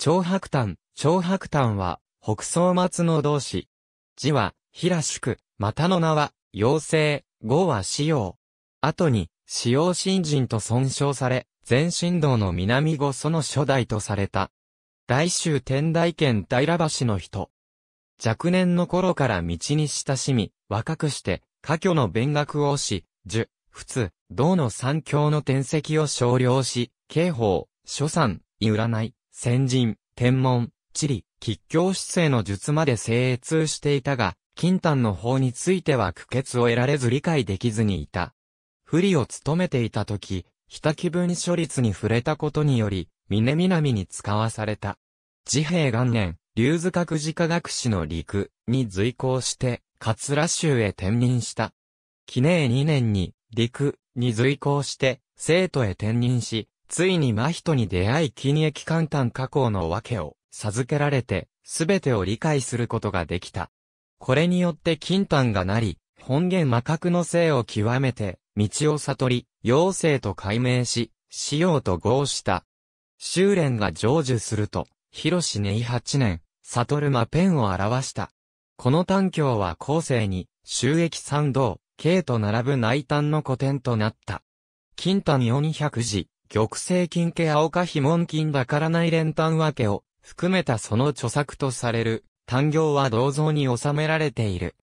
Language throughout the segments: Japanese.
長白炭、長白炭は、北総松の同志。字は、平宿、またの名は、妖精、号は使用。後に、使用新人と尊称され、全神道の南御その初代とされた。大州天台県平橋の人。若年の頃から道に親しみ、若くして、家居の勉学をし、樹、仏、道の三教の転籍を少量し、刑法、書産、占い、先人、天文、地理、吉教姿勢の術まで精通していたが、金丹の法については苦血を得られず理解できずにいた。不利を務めていた時、北気分処率に触れたことにより、峰南に使わされた。自平元年、竜図閣寺科学士の陸に随行して、桂州へ転任した。記念2年に、陸に随行して、生徒へ転任し、ついに真人に出会い金液簡単加工の訳を授けられて、すべてを理解することができた。これによって金丹がなり、本源魔覚の性を極めて、道を悟り、妖精と解明し、しようと合した。修練が成就すると、広し年八年、悟る魔ペンを表した。この短教は後世に、収益三道、慶と並ぶ内丹の古典となった。金丹四百字、玉成金家青花非門金だからない連単分けを含めたその著作とされる単行は銅像に収められている。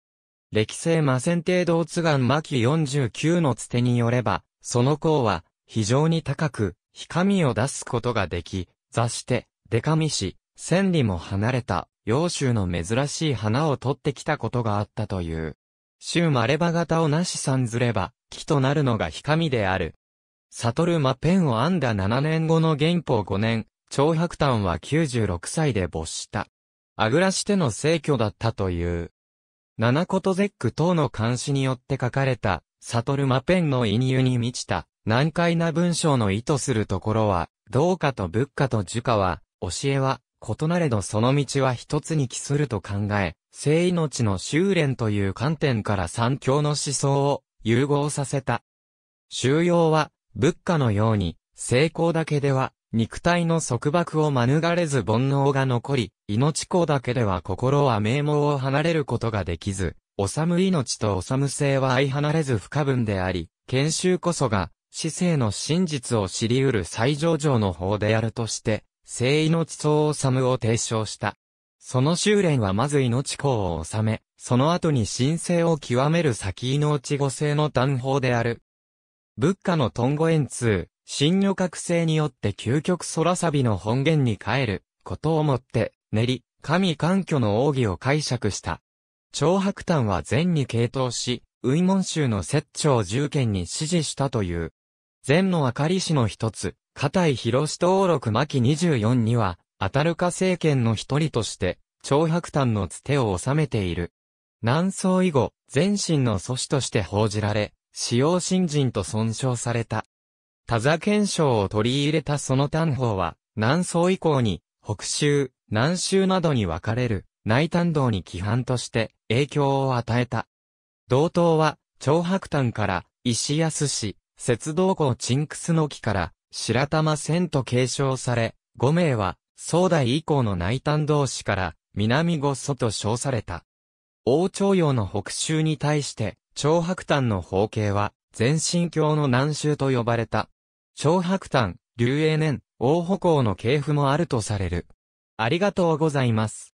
歴世魔仙帝道津岩巻49のつてによれば、その項は非常に高く、光を出すことができ、座して、デカミし、千里も離れた、洋州の珍しい花を取ってきたことがあったという。州マレバ型をなしさんずれば、木となるのが光である。サトルマペンを編んだ7年後の元宝5年、長白丹は96歳で没した。あぐらしての聖居だったという。七言絶句等の監視によって書かれた、サトルマペンの引入に満ちた、難解な文章の意図するところは、道家と仏家と儒家は、教えは、異なれどその道は一つに帰すると考え、生命の修練という観点から三教の思想を融合させた。修容は、仏家のように、成功だけでは、肉体の束縛を免れず煩悩が残り、命功だけでは心は名門を離れることができず、治む命と治む性は相離れず不可分であり、研修こそが、死生の真実を知り得る最上場の法であるとして、生命相治むを提唱した。その修練はまず命功を治め、その後に神聖を極める先命五性の断法である、仏家のトンゴ円通、新女覚醒によって究極空サビの本源に帰る、ことをもって、練り、神環境の奥義を解釈した。長白丹は禅に傾倒し、ウイモン州の摂長重権に支持したという。禅の明かり師の一つ、片井広志登録巻24には、アタルカ政権の一人として、長白丹のつてを収めている。南宋以後、禅身の祖師として報じられ、使用新人と損傷された。田座検証を取り入れたその丹法は、南宋以降に、北州、南州などに分かれる、内丹道に規範として、影響を与えた。道東は、長白丹から、石安市、雪道港鎮屈の木から、白玉線と継承され、5名は、宋代以降の内丹道士から、南五祖と称された。王朝陽の北州に対して、長白炭の方形は、全身教の南州と呼ばれた。長白炭、流英年、大歩行の系譜もあるとされる。ありがとうございます。